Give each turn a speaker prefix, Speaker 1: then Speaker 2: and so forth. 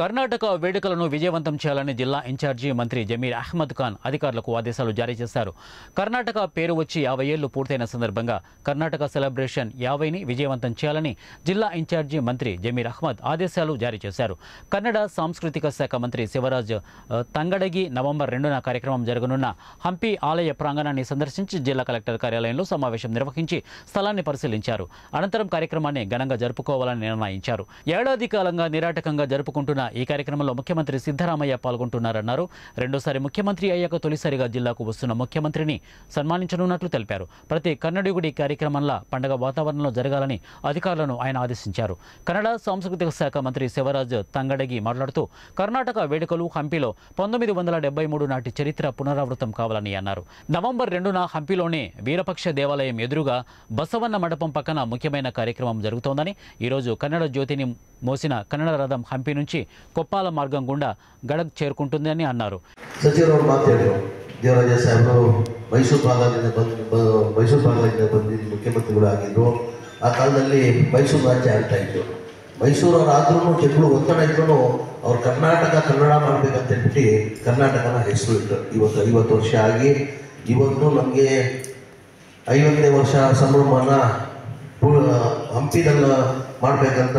Speaker 1: కర్ణాటక వేడుకలను విజయవంతం చేయాలని జిల్లా ఇన్ఛార్జి మంత్రి జమీర్ అహ్మద్ ఖాన్ అధికారులకు ఆదేశాలు జారీ చేశారు కర్ణాటక పేరు వచ్చి యాభై ఏళ్లు పూర్తయిన సందర్భంగా కర్ణాటక సెలబ్రేషన్ యాభైని విజయవంతం చేయాలని జిల్లా ఇన్ఛార్జి మంత్రి జమీర్ అహ్మద్ ఆదేశాలు జారీ చేశారు కన్నడ సాంస్కృతిక శాఖ మంత్రి శివరాజ్ తంగడగి నవంబర్ రెండున కార్యక్రమం జరగనున్న హంపి ఆలయ ప్రాంగణాన్ని సందర్శించి జిల్లా కలెక్టర్ కార్యాలయంలో సమావేశం నిర్వహించి స్థలాన్ని పరిశీలించారు అనంతరం కార్యక్రమాన్ని ఘనంగా జరుపుకోవాలని నిర్ణయించారు ఏడాది కాలంగా నిరాటకంగా జరుపుకుంటున్న ఈ కార్యక్రమంలో ముఖ్యమంత్రి సిద్దరామయ్య పాల్గొంటున్నారన్నారు రెండోసారి ముఖ్యమంత్రి అయ్యాక తొలిసారిగా జిల్లాకు వస్తున్న ముఖ్యమంత్రిని సన్మానించనున్నట్లు తెలిపారు ప్రతి కన్నడిగుడి కార్యక్రమంలో పండగ వాతావరణంలో జరగాలని అధికారులను ఆయన ఆదేశించారు కన్నడ సాంస్కృతిక శాఖ మంత్రి శివరాజ్ తంగడగి మాట్లాడుతూ కర్ణాటక వేడుకలు హంపీలో పంతొమ్మిది వందల డెబ్బై మూడు నాటి చరిత్ర పునరావృతం కావాలని అన్నారు నవంబర్ రెండున హంపీలోనే వీరపక్ష దేవాలయం ఎదురుగా బసవన్న మండపం పక్కన ముఖ్యమైన కార్యక్రమం జరుగుతోందని ఈరోజు కన్నడ జ్యోతిని ಮೋಸಿನ ಕನ್ನಡ రథం ಹಂಪಿ నుంచి కొప్పాల ಮಾರ್ಗಂ ಗುಂಡ గడక్ చేరుకుంటుందని అన్నారు
Speaker 2: ಸಚಿವರು ಮಾತಾಡಿದರು ದೇವರಾಜ ಸಾಹೇಬರು ಮೈಸೂರು ಭಾಗದಿಂದ ಮೈಸೂರು ಭಾಗದಿಂದ ಬಂದು ಮುಖ್ಯಮಂತ್ರಿಗಳು ಆಗಿದ್ದರು ಆ ಕಾಲದಲ್ಲಿ ಮೈಸೂರು ರಾಜ್ಯ ಆಗ್ತಾ ಇತ್ತು ಮೈಸೂರವರಾದ್ರೂ ಕೆಲವು ಒತ್ತಡ ಇದ್ರೂ ಅವ್ರು ಕರ್ನಾಟಕ ಕನ್ನಡ ಮಾಡಬೇಕಂತ ಹೇಳ್ಬಿಟ್ಟು ಕರ್ನಾಟಕನ ಹೆಸರು ಇಟ್ಟರು ಇವತ್ತು ಐವತ್ತು ವರ್ಷ ಆಗಿ ಇವತ್ತು ನಮಗೆ ಐವತ್ತನೇ ವರ್ಷ ಸಂಭ್ರಮನ ಹಂಪಿದನ್ನು ಮಾಡಬೇಕಂತ